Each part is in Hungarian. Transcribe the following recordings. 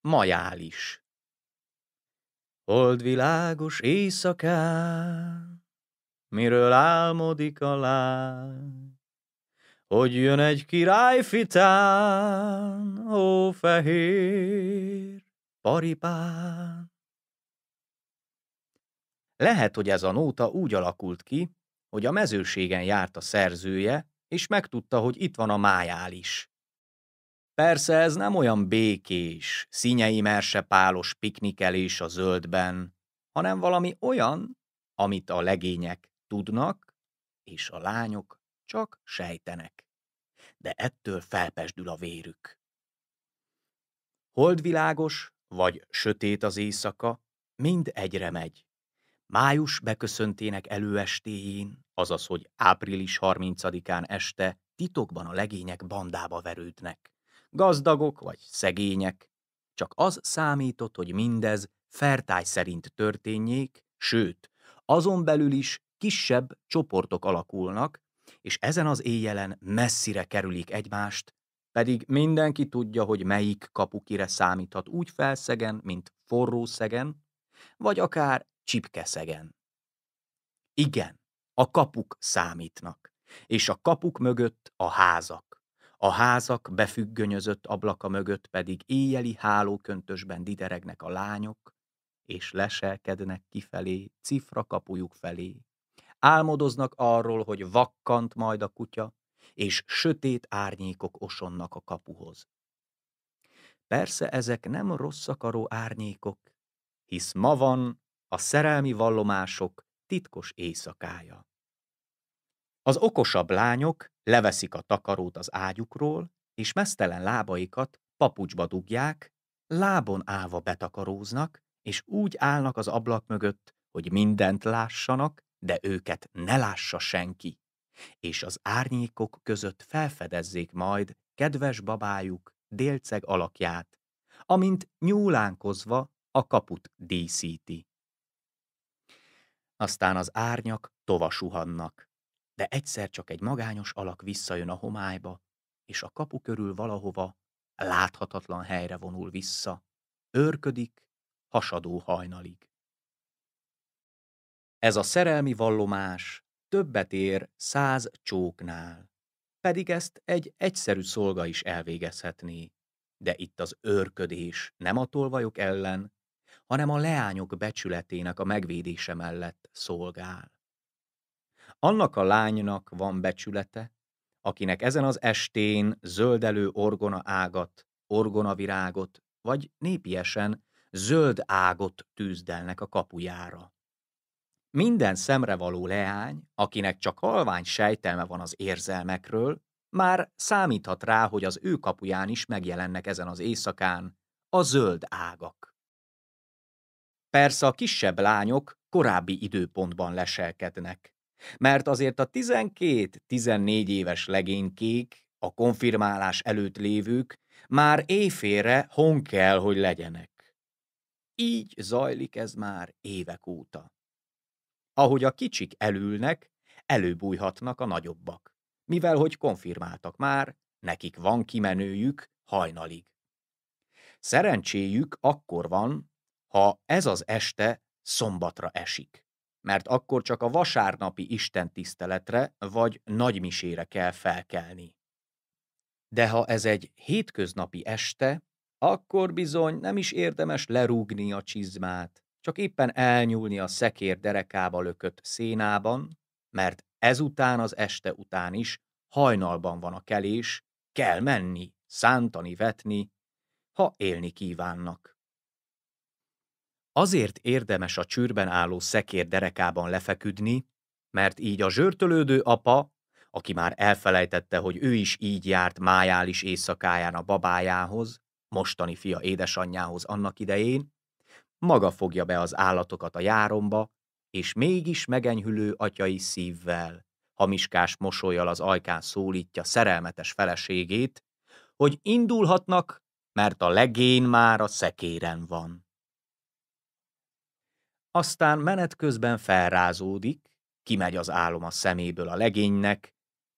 majális. Holdvilágos éjszaká, miről álmodik a lány, hogy jön egy király fitán, ó fehér paripán. Lehet, hogy ez a nóta úgy alakult ki, hogy a mezőségen járt a szerzője, és megtudta, hogy itt van a májál is. Persze ez nem olyan békés, merse pálos piknikelés a zöldben, hanem valami olyan, amit a legények tudnak, és a lányok csak sejtenek. De ettől felpesdül a vérük. Holdvilágos vagy sötét az éjszaka, mind egyre megy. Május beköszöntének előestéjén, azaz, hogy április 30-án este titokban a legények bandába verődnek gazdagok vagy szegények. Csak az számított, hogy mindez fertály szerint történjék, sőt, azon belül is kisebb csoportok alakulnak, és ezen az éjjelen messzire kerülik egymást, pedig mindenki tudja, hogy melyik kapukire számíthat úgy felszegen, mint forró szegen, vagy akár csipkeszegen. Igen, a kapuk számítnak, és a kapuk mögött a házak a házak befüggönyözött ablaka mögött pedig éjjeli hálóköntösben dideregnek a lányok, és leselkednek kifelé, cifra kapujuk felé. Álmodoznak arról, hogy vakkant majd a kutya, és sötét árnyékok osonnak a kapuhoz. Persze ezek nem rosszakaró árnyékok, hisz ma van a szerelmi vallomások titkos éjszakája. Az okosabb lányok leveszik a takarót az ágyukról, és mesztelen lábaikat papucsba dugják, lábon állva betakaróznak, és úgy állnak az ablak mögött, hogy mindent lássanak, de őket ne lássa senki, és az árnyékok között felfedezzék majd kedves babájuk délceg alakját, amint nyúlánkozva a kaput díszíti. Aztán az árnyak tovasuhannak de egyszer csak egy magányos alak visszajön a homályba, és a kapu körül valahova, láthatatlan helyre vonul vissza, őrködik, hasadó hajnalig. Ez a szerelmi vallomás többet ér száz csóknál, pedig ezt egy egyszerű szolga is elvégezhetné, de itt az őrködés nem a tolvajok ellen, hanem a leányok becsületének a megvédése mellett szolgál. Annak a lánynak van becsülete, akinek ezen az estén zöldelő orgona ágat, orgona virágot, vagy népiesen zöld ágot tűzdelnek a kapujára. Minden való leány, akinek csak halvány sejtelme van az érzelmekről, már számíthat rá, hogy az ő kapuján is megjelennek ezen az éjszakán a zöld ágak. Persze a kisebb lányok korábbi időpontban leselkednek, mert azért a 12-14 éves legénykék, a konfirmálás előtt lévők már éjfélre hon kell, hogy legyenek. Így zajlik ez már évek óta. Ahogy a kicsik elülnek, előbújhatnak a nagyobbak, mivel hogy konfirmáltak már, nekik van kimenőjük hajnalig. Szerencséjük akkor van, ha ez az este szombatra esik mert akkor csak a vasárnapi Isten tiszteletre vagy nagymisére kell felkelni. De ha ez egy hétköznapi este, akkor bizony nem is érdemes lerúgni a csizmát, csak éppen elnyúlni a szekér derekába lökött szénában, mert ezután az este után is hajnalban van a kelés, kell menni, szántani, vetni, ha élni kívánnak. Azért érdemes a csűrben álló szekér derekában lefeküdni, mert így a zsörtölődő apa, aki már elfelejtette, hogy ő is így járt májális éjszakáján a babájához, mostani fia édesanyjához annak idején, maga fogja be az állatokat a járomba, és mégis megenyhülő atyai szívvel, hamiskás mosolyjal az ajkán szólítja szerelmetes feleségét, hogy indulhatnak, mert a legény már a szekéren van aztán menet közben felrázódik, kimegy az álom a szeméből a legénynek,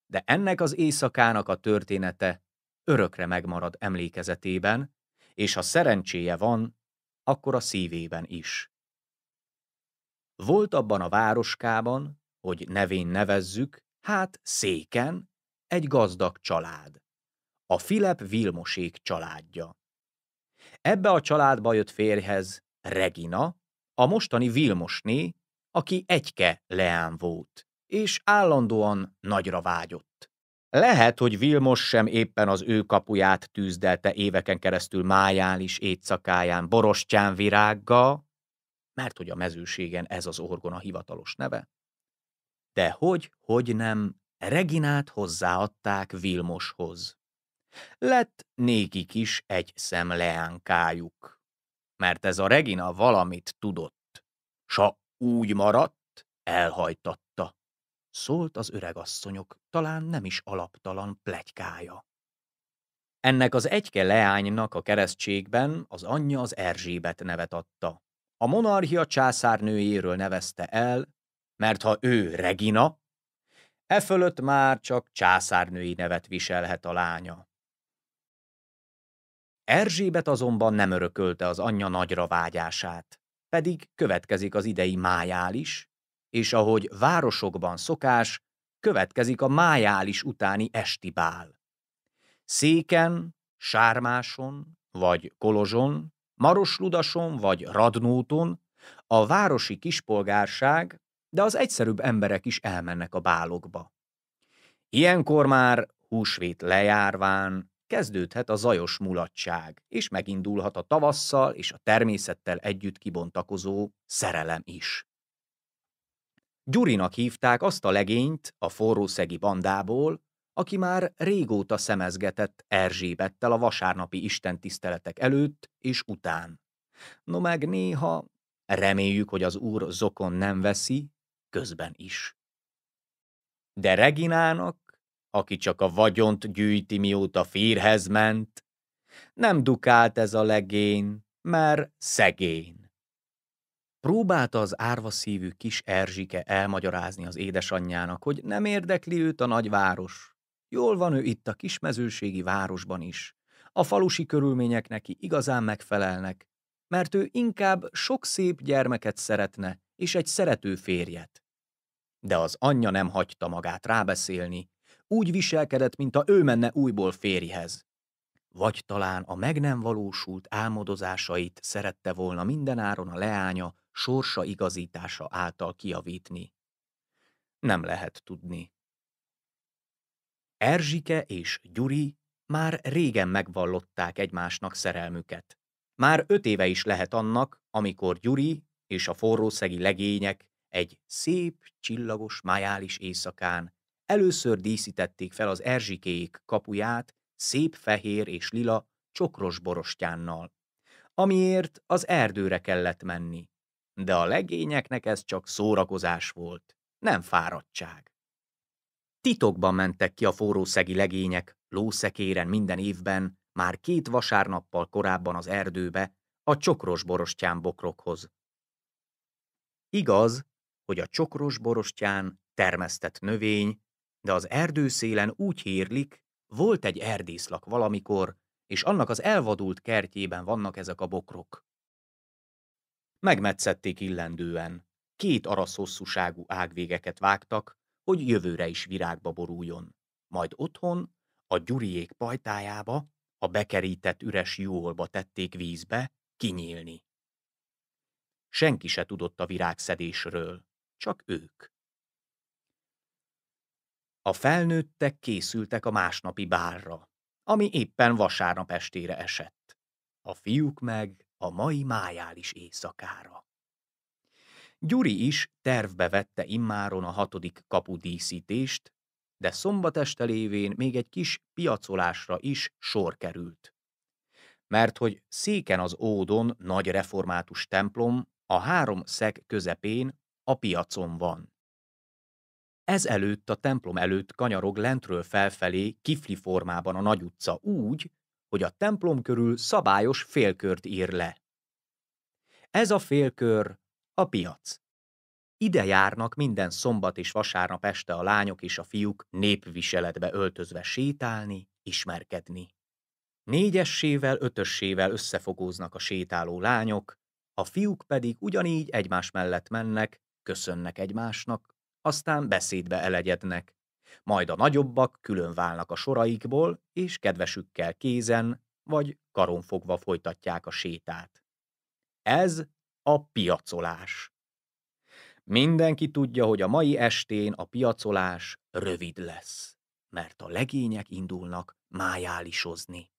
de ennek az éjszakának a története örökre megmarad emlékezetében, és ha szerencséje van, akkor a szívében is. Volt abban a városkában, hogy nevén nevezzük, hát széken, egy gazdag család. A Filip Vilmosék családja. Ebbe a családba jött férjhez Regina, a mostani Vilmosné, aki egyke leán volt, és állandóan nagyra vágyott. Lehet, hogy Vilmos sem éppen az ő kapuját tűzdelte éveken keresztül máján is éjszakáján borostyán virággal, mert hogy a mezőségen ez az orgona hivatalos neve. De hogy, hogy nem, Reginát hozzáadták Vilmoshoz. Lett nékik is egy szem leánkájuk mert ez a Regina valamit tudott. Sa úgy maradt, elhajtatta. Szólt az öreg asszonyok talán nem is alaptalan plegykája. Ennek az egyke leánynak a keresztségben az anyja az Erzsébet nevet adta. A monarchia császárnőjéről nevezte el, mert ha ő Regina, e fölött már csak császárnői nevet viselhet a lánya. Erzsébet azonban nem örökölte az anyja nagyra vágyását, pedig következik az idei májális, és ahogy városokban szokás, következik a májális utáni esti bál. Széken, Sármáson vagy Kolozson, Marosludason vagy Radnóton a városi kispolgárság, de az egyszerűbb emberek is elmennek a bálokba. Ilyenkor már húsvét lejárván kezdődhet a zajos mulatság, és megindulhat a tavasszal és a természettel együtt kibontakozó szerelem is. Gyurinak hívták azt a legényt a forrószegi bandából, aki már régóta szemezgetett Erzsébettel a vasárnapi istentiszteletek előtt és után. No meg néha, reméljük, hogy az úr zokon nem veszi, közben is. De Reginának aki csak a vagyont gyűjti, mióta férhez ment. Nem dukált ez a legény, mert szegény. Próbálta az árva szívű kis Erzsike elmagyarázni az édesanyjának, hogy nem érdekli őt a nagyváros. Jól van ő itt a kismezőségi városban is. A falusi körülmények neki igazán megfelelnek, mert ő inkább sok szép gyermeket szeretne, és egy szerető férjet. De az anyja nem hagyta magát rábeszélni, úgy viselkedett, mint a ő menne újból férihez. Vagy talán a meg nem valósult álmodozásait szerette volna mindenáron a leánya sorsa igazítása által kiavítni. Nem lehet tudni. Erzsike és Gyuri már régen megvallották egymásnak szerelmüket. Már öt éve is lehet annak, amikor Gyuri és a forrószegi legények egy szép, csillagos, májális éjszakán először díszítették fel az erzsikéik kapuját szép fehér és lila csokros borostyánnal, amiért az erdőre kellett menni. De a legényeknek ez csak szórakozás volt, nem fáradtság. Titokban mentek ki a forrószegi legények, lószekéren minden évben, már két vasárnappal korábban az erdőbe, a csokros borostyán bokrokhoz. Igaz, hogy a csokros borostyán termesztett növény, de az erdőszélen úgy hírlik, volt egy erdészlak valamikor, és annak az elvadult kertjében vannak ezek a bokrok. Megmetszették illendően, két arasz hosszúságú ágvégeket vágtak, hogy jövőre is virágba boruljon. Majd otthon, a gyuriék pajtájába, a bekerített üres jóolba tették vízbe, kinyílni. Senki se tudott a virágszedésről, csak ők. A felnőttek készültek a másnapi bárra, ami éppen vasárnap estére esett. A fiúk meg a mai májális éjszakára. Gyuri is tervbe vette immáron a hatodik kapu díszítést, de szombat este lévén még egy kis piacolásra is sor került. Mert hogy széken az ódon nagy református templom a három szeg közepén a piacon van. Ez előtt a templom előtt kanyarog lentről felfelé kifli formában a nagy utca úgy, hogy a templom körül szabályos félkört ír le. Ez a félkör a piac. Ide járnak minden szombat és vasárnap este a lányok és a fiúk népviseletbe öltözve sétálni, ismerkedni. Négyessével, ötössével összefogóznak a sétáló lányok, a fiúk pedig ugyanígy egymás mellett mennek, köszönnek egymásnak, aztán beszédbe elegyednek. Majd a nagyobbak külön válnak a soraikból, és kedvesükkel kézen vagy karonfogva folytatják a sétát. Ez a piacolás. Mindenki tudja, hogy a mai estén a piacolás rövid lesz, mert a legények indulnak májálisozni.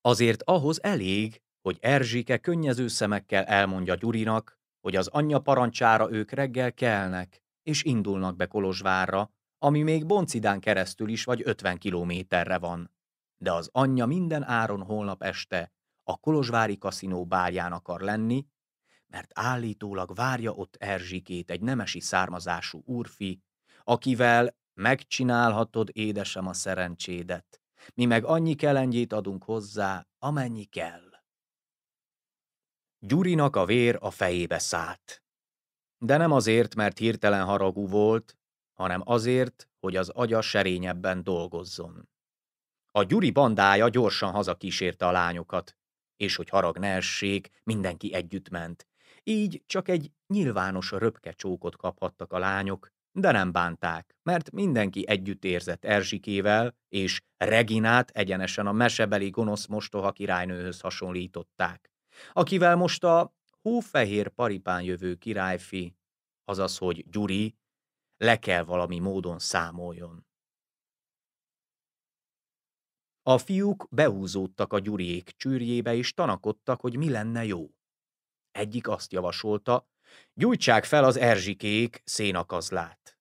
Azért ahhoz elég, hogy Erzsike könnyező szemekkel elmondja Gyurinak, hogy az anyja parancsára ők reggel kelnek, és indulnak be Kolozsvárra, ami még Boncidán keresztül is vagy 50 kilométerre van. De az anyja minden áron holnap este a Kolozsvári kaszinó bárján akar lenni, mert állítólag várja ott Erzsikét egy nemesi származású úrfi, akivel megcsinálhatod, édesem, a szerencsédet. Mi meg annyi kelengyét adunk hozzá, amennyi kell. Gyurinak a vér a fejébe szállt. De nem azért, mert hirtelen haragú volt, hanem azért, hogy az agya serényebben dolgozzon. A Gyuri bandája gyorsan hazakísérte a lányokat, és hogy harag ne essék, mindenki együtt ment. Így csak egy nyilvános csókot kaphattak a lányok, de nem bánták, mert mindenki együtt érzett Erzsikével, és Reginát egyenesen a mesebeli gonosz mostoha királynőhöz hasonlították, akivel most a hófehér paripán jövő királyfi, azaz, hogy Gyuri, le kell valami módon számoljon. A fiúk behúzódtak a gyuriék csűrjébe, és tanakodtak, hogy mi lenne jó. Egyik azt javasolta, gyújtsák fel az erzsikék szénakazlát.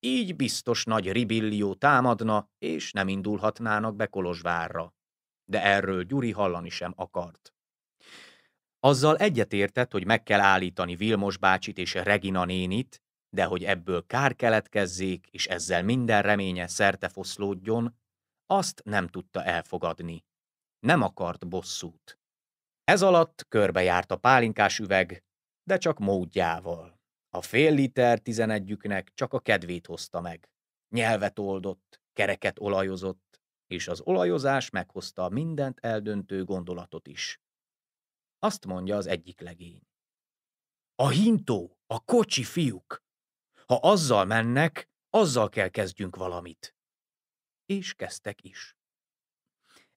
Így biztos nagy ribillió támadna, és nem indulhatnának be Kolozsvárra. De erről Gyuri hallani sem akart. Azzal egyetértett, hogy meg kell állítani Vilmos bácsit és Regina nénit, de hogy ebből kár keletkezzék, és ezzel minden reménye foszlódjon, azt nem tudta elfogadni. Nem akart bosszút. Ez alatt körbejárt a pálinkás üveg, de csak módjával. A fél liter tizenegyüknek csak a kedvét hozta meg. Nyelvet oldott, kereket olajozott, és az olajozás meghozta mindent eldöntő gondolatot is. Azt mondja az egyik legény. A hintó, a kocsi fiúk. Ha azzal mennek, azzal kell kezdjünk valamit. És kezdtek is.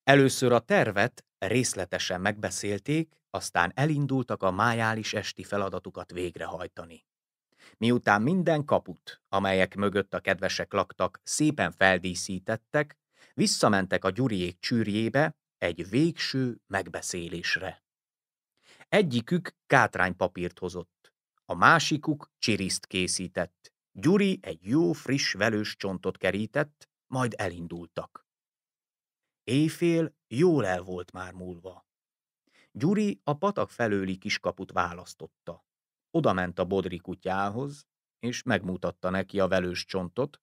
Először a tervet részletesen megbeszélték, aztán elindultak a májális esti feladatukat végrehajtani. Miután minden kaput, amelyek mögött a kedvesek laktak, szépen feldíszítettek, visszamentek a gyuriék csűrjébe egy végső megbeszélésre. Egyikük kátránypapírt hozott, a másikuk csiriszt készített. Gyuri egy jó friss velős csontot kerített, majd elindultak. Éjfél jól el volt már múlva. Gyuri a patak felőli kiskaput választotta. Oda ment a bodri kutyához, és megmutatta neki a velős csontot,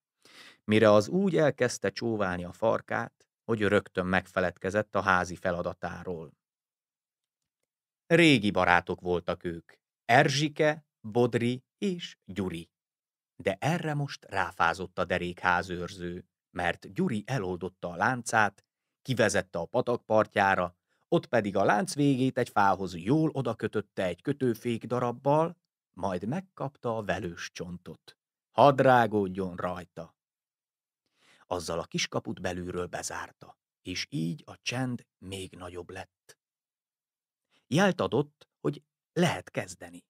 mire az úgy elkezdte csóválni a farkát, hogy rögtön megfeledkezett a házi feladatáról. Régi barátok voltak ők, Erzsike, Bodri és Gyuri. De erre most ráfázott a derékházőrző, mert Gyuri eloldotta a láncát, kivezette a patak partjára, ott pedig a lánc végét egy fához jól odakötötte egy kötőfék darabbal, majd megkapta a velős csontot. Hadrágódjon rajta! Azzal a kiskaput belülről bezárta, és így a csend még nagyobb lett. Jelt adott, hogy lehet kezdeni.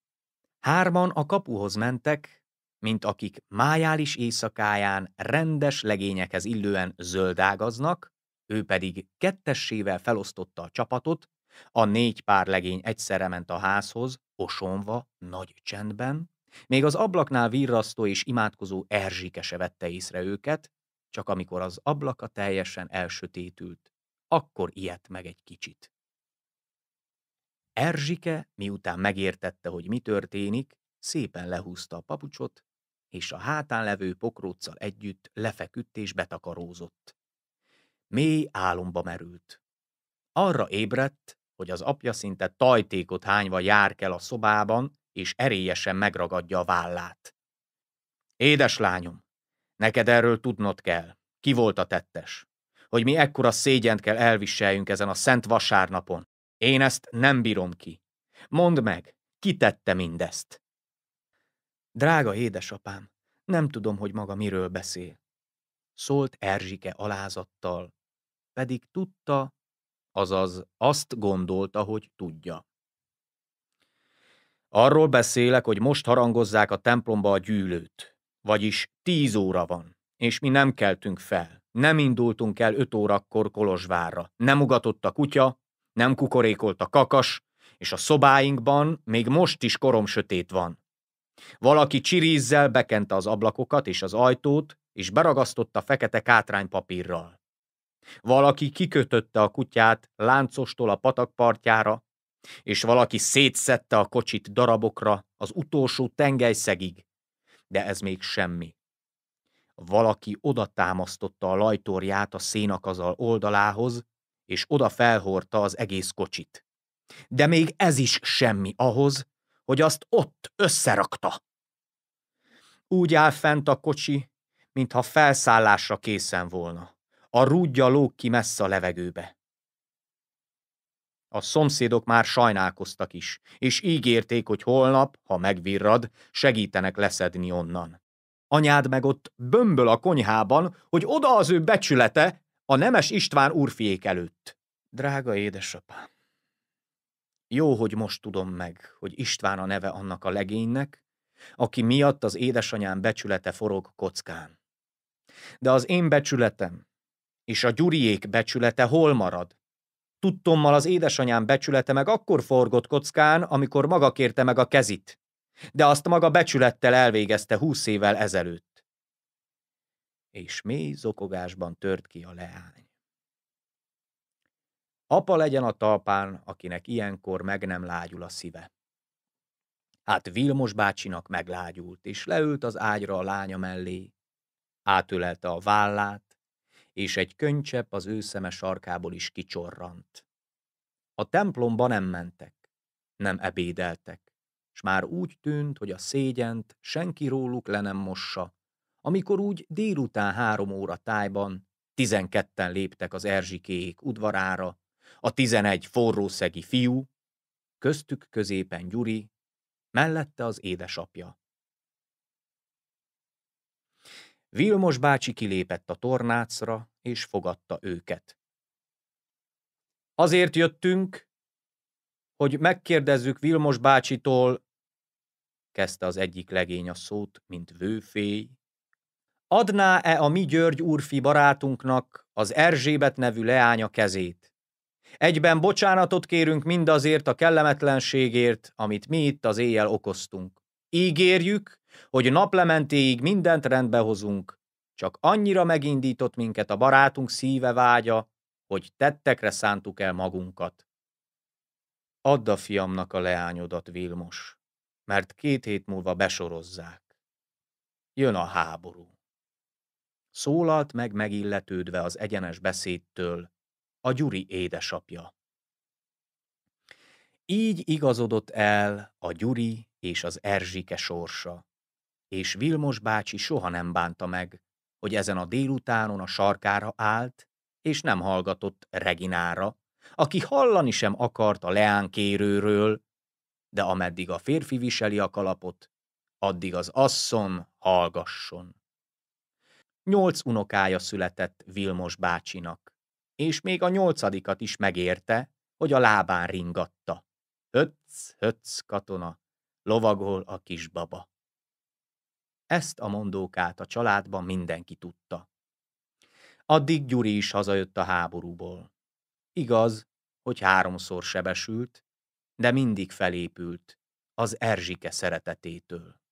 Hárman a kapuhoz mentek, mint akik májális éjszakáján rendes legényekhez illően zöldágaznak, ő pedig kettessével felosztotta a csapatot, a négy pár legény egyszerre ment a házhoz, osonva, nagy csendben, még az ablaknál virrasztó és imádkozó Erzsike se vette észre őket, csak amikor az ablaka teljesen elsötétült, akkor ijedt meg egy kicsit. Erzsike, miután megértette, hogy mi történik, szépen lehúzta a papucsot, és a hátán levő pokróccal együtt lefeküdt és betakarózott. Mély álomba merült. Arra ébredt, hogy az apja szinte tajtékot hányva jár kell a szobában, és erélyesen megragadja a vállát. Édes lányom, neked erről tudnod kell. Ki volt a tettes? Hogy mi ekkora szégyent kell elviseljünk ezen a szent vasárnapon? Én ezt nem bírom ki. Mondd meg, ki tette mindezt? Drága édesapám, nem tudom, hogy maga miről beszél. Szólt Erzsike alázattal, pedig tudta, azaz azt gondolta, hogy tudja. Arról beszélek, hogy most harangozzák a templomba a gyűlőt, vagyis tíz óra van, és mi nem keltünk fel. Nem indultunk el öt órakor Kolozsvárra. Nem ugatott a kutya, nem kukorékolt a kakas, és a szobáinkban még most is korom sötét van. Valaki csirízzel bekente az ablakokat és az ajtót, és beragasztotta fekete kátránypapírral. Valaki kikötötte a kutyát láncostól a patak partjára, és valaki szétszette a kocsit darabokra az utolsó tengelyszegig, de ez még semmi. Valaki odatámasztotta a lajtorját a szénakazal oldalához, és oda felhordta az egész kocsit. De még ez is semmi ahhoz, hogy azt ott összerakta. Úgy áll fent a kocsi, mintha felszállásra készen volna. A rúdja lóg ki messze a levegőbe. A szomszédok már sajnálkoztak is, és ígérték, hogy holnap, ha megvirrad, segítenek leszedni onnan. Anyád meg ott bömböl a konyhában, hogy oda az ő becsülete, a Nemes István úrfiék előtt. Drága édesapám, jó, hogy most tudom meg, hogy István a neve annak a legénynek, aki miatt az édesanyám becsülete forog kockán. De az én becsületem és a Gyuriék becsülete hol marad? Tudtommal az édesanyám becsülete meg akkor forgott kockán, amikor maga kérte meg a kezit, de azt maga becsülettel elvégezte húsz évvel ezelőtt és mély zokogásban tört ki a leány. Apa legyen a talpán, akinek ilyenkor meg nem lágyul a szíve. Hát Vilmos bácsinak meglágyult, és leült az ágyra a lánya mellé, átölelte a vállát, és egy könycsepp az ő szeme sarkából is kicsorrant. A templomba nem mentek, nem ebédeltek, s már úgy tűnt, hogy a szégyent senki róluk le nem mossa, amikor úgy délután három óra tájban tizenketten léptek az erzsikéjék udvarára, a tizenegy forrószegi fiú, köztük középen Gyuri, mellette az édesapja. Vilmos bácsi kilépett a tornácra, és fogadta őket. Azért jöttünk, hogy megkérdezzük Vilmos bácsitól, kezdte az egyik legény a szót, mint vőféj, adná-e a mi György úrfi barátunknak az Erzsébet nevű leánya kezét? Egyben bocsánatot kérünk mindazért a kellemetlenségért, amit mi itt az éjjel okoztunk. Ígérjük, hogy naplementéig mindent rendbe hozunk, csak annyira megindított minket a barátunk szíve vágya, hogy tettekre szántuk el magunkat. Add a fiamnak a leányodat, Vilmos, mert két hét múlva besorozzák. Jön a háború. Szólalt meg megilletődve az egyenes beszédtől a Gyuri édesapja. Így igazodott el a Gyuri és az Erzsike sorsa, és Vilmos bácsi soha nem bánta meg, hogy ezen a délutánon a sarkára állt, és nem hallgatott Reginára, aki hallani sem akart a leánkérőről, de ameddig a férfi viseli a kalapot, addig az asszon hallgasson. Nyolc unokája született Vilmos bácsinak, és még a nyolcadikat is megérte, hogy a lábán ringatta. Ötsz, ötsz katona, lovagol a kisbaba. Ezt a mondókát a családban mindenki tudta. Addig Gyuri is hazajött a háborúból. Igaz, hogy háromszor sebesült, de mindig felépült az Erzsike szeretetétől.